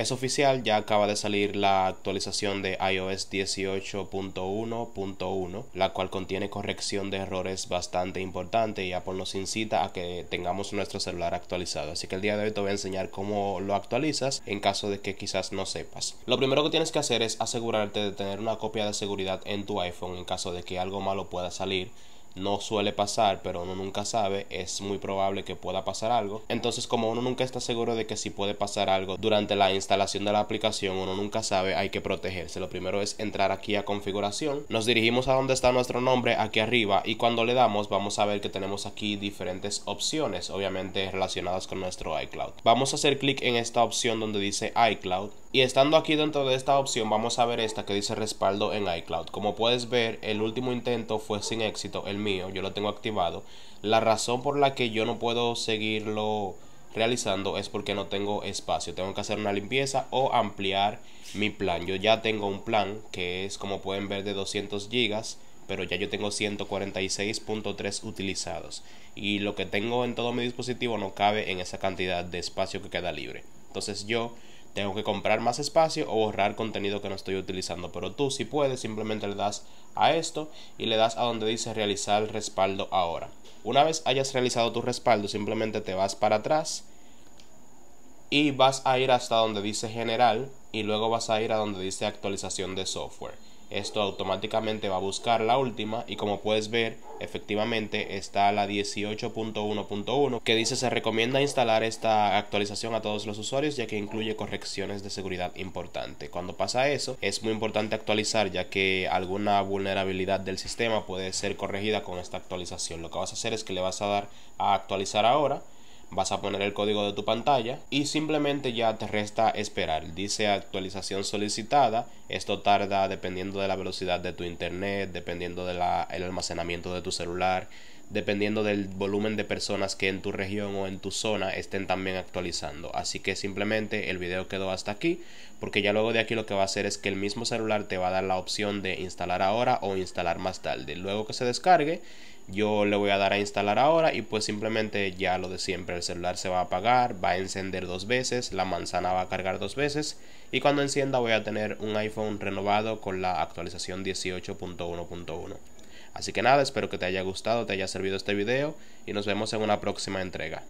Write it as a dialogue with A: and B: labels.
A: Es oficial, ya acaba de salir la actualización de iOS 18.1.1, la cual contiene corrección de errores bastante importante y Apple nos incita a que tengamos nuestro celular actualizado. Así que el día de hoy te voy a enseñar cómo lo actualizas en caso de que quizás no sepas. Lo primero que tienes que hacer es asegurarte de tener una copia de seguridad en tu iPhone en caso de que algo malo pueda salir no suele pasar, pero uno nunca sabe, es muy probable que pueda pasar algo. Entonces, como uno nunca está seguro de que si puede pasar algo durante la instalación de la aplicación, uno nunca sabe, hay que protegerse. Lo primero es entrar aquí a configuración, nos dirigimos a donde está nuestro nombre, aquí arriba, y cuando le damos, vamos a ver que tenemos aquí diferentes opciones, obviamente relacionadas con nuestro iCloud. Vamos a hacer clic en esta opción donde dice iCloud. Y estando aquí dentro de esta opción, vamos a ver esta que dice respaldo en iCloud. Como puedes ver, el último intento fue sin éxito. El mío, yo lo tengo activado. La razón por la que yo no puedo seguirlo realizando es porque no tengo espacio. Tengo que hacer una limpieza o ampliar mi plan. Yo ya tengo un plan que es como pueden ver de 200 gigas, pero ya yo tengo 146.3 utilizados. Y lo que tengo en todo mi dispositivo no cabe en esa cantidad de espacio que queda libre. Entonces yo tengo que comprar más espacio o borrar contenido que no estoy utilizando. Pero tú si puedes simplemente le das a esto y le das a donde dice realizar el respaldo ahora. Una vez hayas realizado tu respaldo simplemente te vas para atrás y vas a ir hasta donde dice general y luego vas a ir a donde dice actualización de software. Esto automáticamente va a buscar la última y como puedes ver, efectivamente está la 18.1.1 que dice se recomienda instalar esta actualización a todos los usuarios ya que incluye correcciones de seguridad importante. Cuando pasa eso, es muy importante actualizar ya que alguna vulnerabilidad del sistema puede ser corregida con esta actualización. Lo que vas a hacer es que le vas a dar a actualizar ahora vas a poner el código de tu pantalla y simplemente ya te resta esperar. Dice actualización solicitada, esto tarda dependiendo de la velocidad de tu internet, dependiendo del el almacenamiento de tu celular, dependiendo del volumen de personas que en tu región o en tu zona estén también actualizando. Así que simplemente el video quedó hasta aquí, porque ya luego de aquí lo que va a hacer es que el mismo celular te va a dar la opción de instalar ahora o instalar más tarde. Luego que se descargue, yo le voy a dar a instalar ahora y pues simplemente ya lo de siempre, el celular se va a apagar, va a encender dos veces, la manzana va a cargar dos veces y cuando encienda voy a tener un iPhone renovado con la actualización 18.1.1. Así que nada, espero que te haya gustado, te haya servido este video y nos vemos en una próxima entrega.